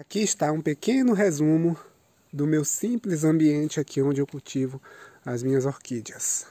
Aqui está um pequeno resumo do meu simples ambiente aqui onde eu cultivo as minhas orquídeas.